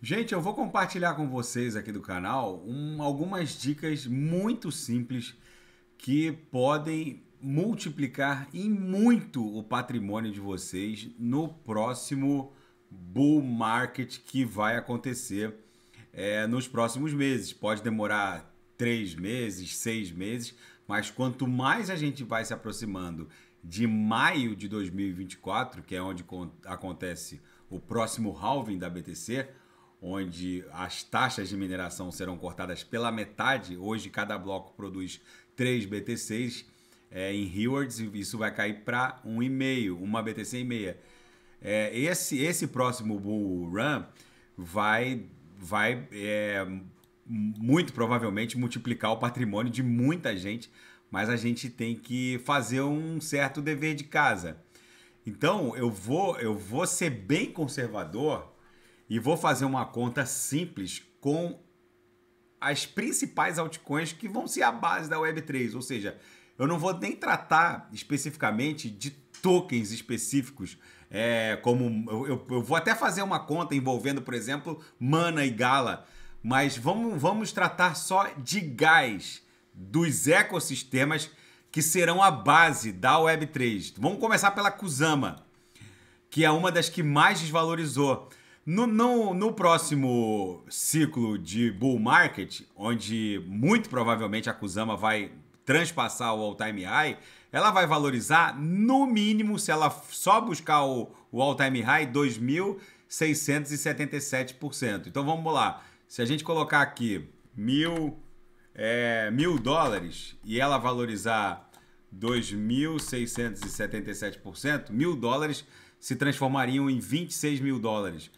Gente, eu vou compartilhar com vocês aqui do canal um, algumas dicas muito simples que podem multiplicar em muito o patrimônio de vocês no próximo bull market que vai acontecer é, nos próximos meses. Pode demorar três meses, seis meses, mas quanto mais a gente vai se aproximando de maio de 2024, que é onde acontece o próximo halving da BTC, onde as taxas de mineração serão cortadas pela metade. Hoje, cada bloco produz 3 BTCs é, em rewards, isso vai cair para 1,5, uma BTC e meia. É, esse, esse próximo bull run vai, vai é, muito provavelmente multiplicar o patrimônio de muita gente, mas a gente tem que fazer um certo dever de casa. Então eu vou, eu vou ser bem conservador e vou fazer uma conta simples com as principais altcoins que vão ser a base da Web3. Ou seja, eu não vou nem tratar especificamente de tokens específicos. É, como eu, eu, eu vou até fazer uma conta envolvendo, por exemplo, Mana e Gala. Mas vamos, vamos tratar só de gás dos ecossistemas que serão a base da Web3. Vamos começar pela Kusama, que é uma das que mais desvalorizou. No, no, no, próximo ciclo de bull market, onde muito provavelmente a Kusama vai transpassar o all-time high, ela vai valorizar no mínimo, se ela só buscar o, o all-time high, 2.677%. Então vamos lá. Se a gente colocar aqui mil, é, mil dólares e ela valorizar 2.677%, mil dólares se transformariam em 26 mil dólares.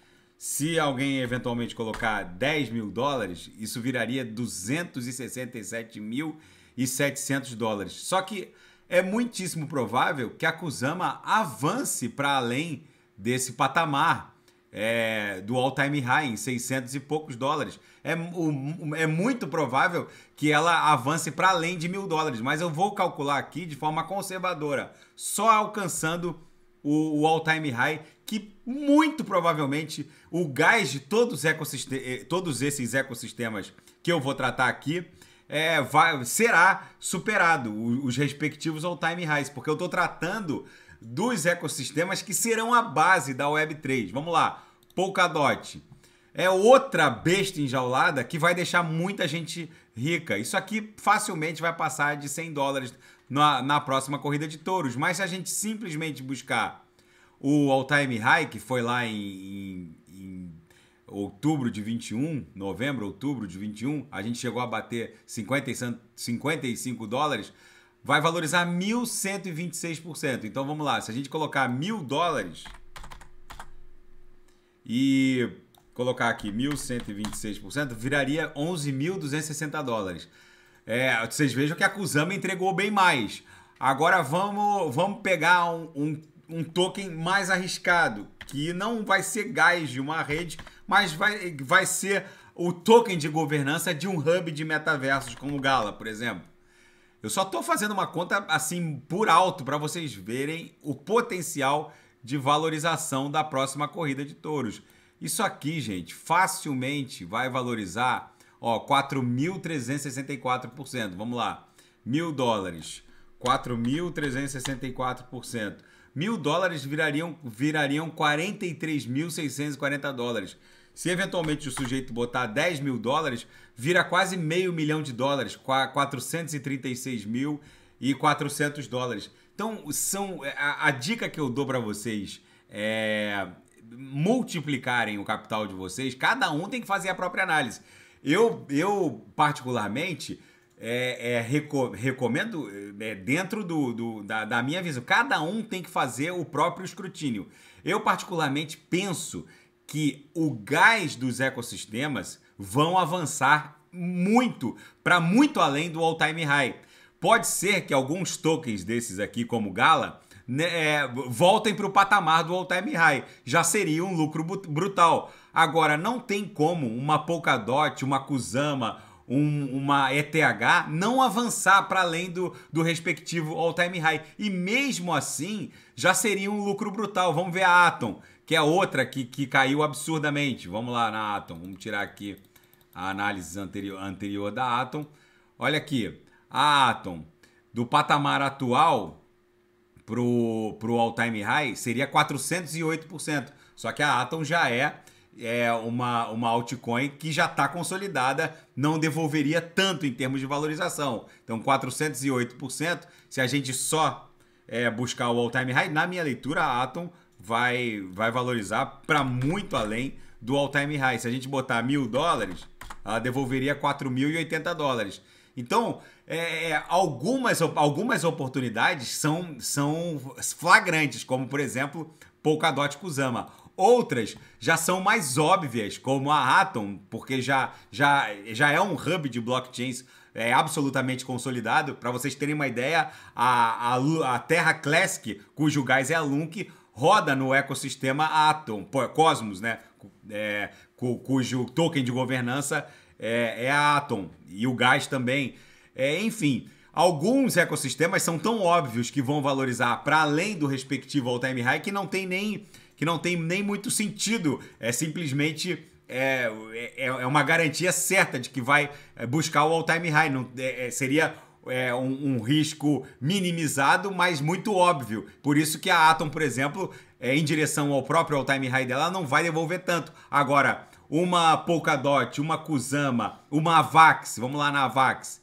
Se alguém eventualmente colocar 10 mil dólares, isso viraria e mil 700 dólares. Só que é muitíssimo provável que a Kusama avance para além desse patamar é, do all-time high em 600 e poucos dólares. É, o, é muito provável que ela avance para além de mil dólares, mas eu vou calcular aqui de forma conservadora, só alcançando o, o all-time high que muito provavelmente o gás de todos, eh, todos esses ecossistemas que eu vou tratar aqui é, vai, será superado, os respectivos all-time highs, porque eu estou tratando dos ecossistemas que serão a base da Web3. Vamos lá, Polkadot. É outra besta enjaulada que vai deixar muita gente rica. Isso aqui facilmente vai passar de 100 dólares na, na próxima corrida de touros, mas se a gente simplesmente buscar o all-time high, que foi lá em, em, em outubro de 21, novembro, outubro de 21, a gente chegou a bater 50, 55 dólares, vai valorizar 1.126%. Então vamos lá, se a gente colocar mil dólares e colocar aqui 1.126%, viraria 11.260 dólares. É, vocês vejam que a Kusama entregou bem mais. Agora vamos, vamos pegar um, um um token mais arriscado, que não vai ser gás de uma rede, mas vai, vai ser o token de governança de um hub de metaversos como o Gala, por exemplo. Eu só estou fazendo uma conta assim por alto para vocês verem o potencial de valorização da próxima corrida de touros. Isso aqui, gente, facilmente vai valorizar, ó, 4.364%. Vamos lá. Mil dólares, 4.364% mil dólares virariam, virariam 43.640 dólares. Se eventualmente o sujeito botar 10 mil dólares, vira quase meio milhão de dólares, 436 mil e 400 dólares. Então, são a, a dica que eu dou para vocês é multiplicarem o capital de vocês. Cada um tem que fazer a própria análise. Eu, eu particularmente, é, é, recomendo, é, dentro do, do da, da minha visão, cada um tem que fazer o próprio escrutínio. Eu, particularmente, penso que o gás dos ecossistemas vão avançar muito, para muito além do all-time high. Pode ser que alguns tokens desses aqui, como Gala, né, é, voltem para o patamar do all-time high. Já seria um lucro brutal. Agora, não tem como uma Polkadot, uma Kusama um, uma ETH não avançar para além do, do respectivo all-time high. E mesmo assim, já seria um lucro brutal. Vamos ver a Atom, que é outra que, que caiu absurdamente. Vamos lá na Atom, vamos tirar aqui a análise anterior, anterior da Atom. Olha aqui, a Atom do patamar atual pro, pro all-time high seria 408%. Só que a Atom já é é, uma, uma altcoin que já está consolidada não devolveria tanto em termos de valorização. Então, 408%, se a gente só é, buscar o all-time high, na minha leitura, a Atom vai, vai valorizar para muito além do all-time high. Se a gente botar mil dólares, ela devolveria 4.080 dólares. Então, é, é, algumas, algumas oportunidades são, são flagrantes, como por exemplo Polkadot Kusama. Outras já são mais óbvias, como a Atom, porque já, já, já é um hub de blockchains é absolutamente consolidado. Para vocês terem uma ideia, a, a, a, Terra Classic, cujo gás é a LUNC, roda no ecossistema Atom, é Cosmos, né? É, cujo token de governança é, é, a Atom e o gás também. É, enfim, alguns ecossistemas são tão óbvios que vão valorizar para além do respectivo all-time high que não tem nem que não tem nem muito sentido, é simplesmente é, é, é uma garantia certa de que vai é, buscar o all-time high. Não, é, é, seria é, um, um, risco minimizado, mas muito óbvio. Por isso que a Atom, por exemplo, é, em direção ao próprio all-time high dela, não vai devolver tanto. Agora, uma Polkadot, uma Kusama, uma Avax, vamos lá na Avax.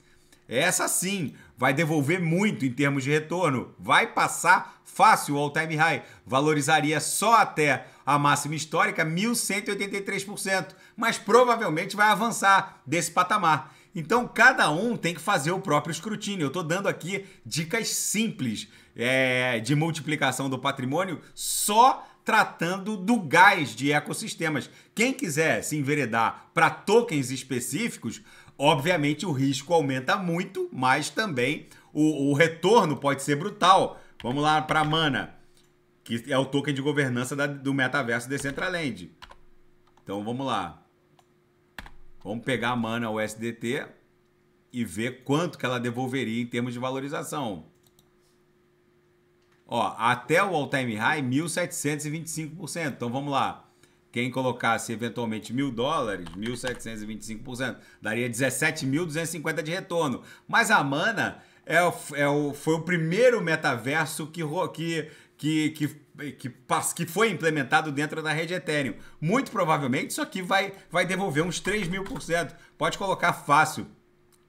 Essa sim vai devolver muito em termos de retorno, vai passar fácil o all-time high, valorizaria só até a máxima histórica 1183%, mas provavelmente vai avançar desse patamar. Então cada um tem que fazer o próprio escrutínio. Eu estou dando aqui dicas simples é, de multiplicação do patrimônio só tratando do gás de ecossistemas. Quem quiser se enveredar para tokens específicos, obviamente o risco aumenta muito, mas também o, o retorno pode ser brutal. Vamos lá para Mana, que é o token de governança da, do metaverso Decentraland. Então vamos lá. Vamos pegar a Mana USDT e ver quanto que ela devolveria em termos de valorização. Ó, até o all time high, 1.725%. Então vamos lá. Quem colocasse eventualmente mil dólares, 1.725%, daria 17.250 de retorno. Mas a Mana é, é o, foi o primeiro metaverso que, que, que, que, que, que foi implementado dentro da rede Ethereum. Muito provavelmente isso aqui vai, vai devolver uns 3 mil por cento. Pode colocar fácil,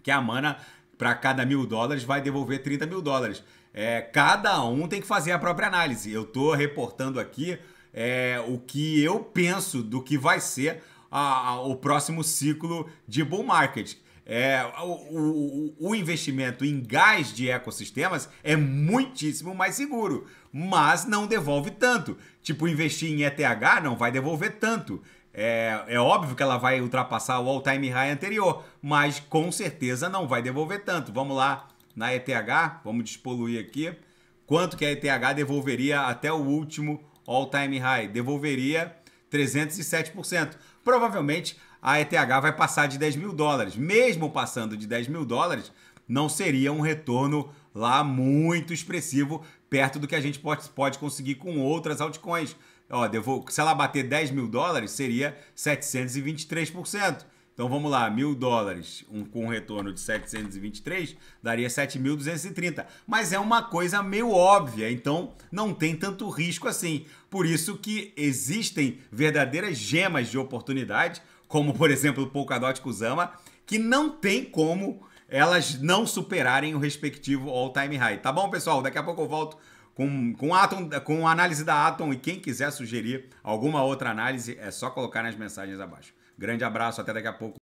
que a mana, para cada mil dólares, vai devolver 30 mil dólares. É, cada um tem que fazer a própria análise. Eu estou reportando aqui é, o que eu penso do que vai ser a, a, o próximo ciclo de bull market. É, o, o, o, investimento em gás de ecossistemas é muitíssimo mais seguro, mas não devolve tanto. Tipo, investir em ETH não vai devolver tanto. É, é óbvio que ela vai ultrapassar o all-time high anterior, mas com certeza não vai devolver tanto. Vamos lá na ETH, vamos despoluir aqui. Quanto que a ETH devolveria até o último all-time high? Devolveria 307%. Provavelmente a ETH vai passar de 10 mil dólares. Mesmo passando de 10 mil dólares, não seria um retorno lá muito expressivo, perto do que a gente pode, pode conseguir com outras altcoins. Ó, devo, se ela bater 10 mil dólares, seria 723%. Então vamos lá, mil dólares um, com um retorno de 723 daria 7.230. Mas é uma coisa meio óbvia, então não tem tanto risco assim. Por isso que existem verdadeiras gemas de oportunidade, como por exemplo o Polkadot Kusama, que não tem como elas não superarem o respectivo all-time high. Tá bom, pessoal? Daqui a pouco eu volto com, com, Atom, com a análise da Atom e quem quiser sugerir alguma outra análise é só colocar nas mensagens abaixo. Grande abraço, até daqui a pouco.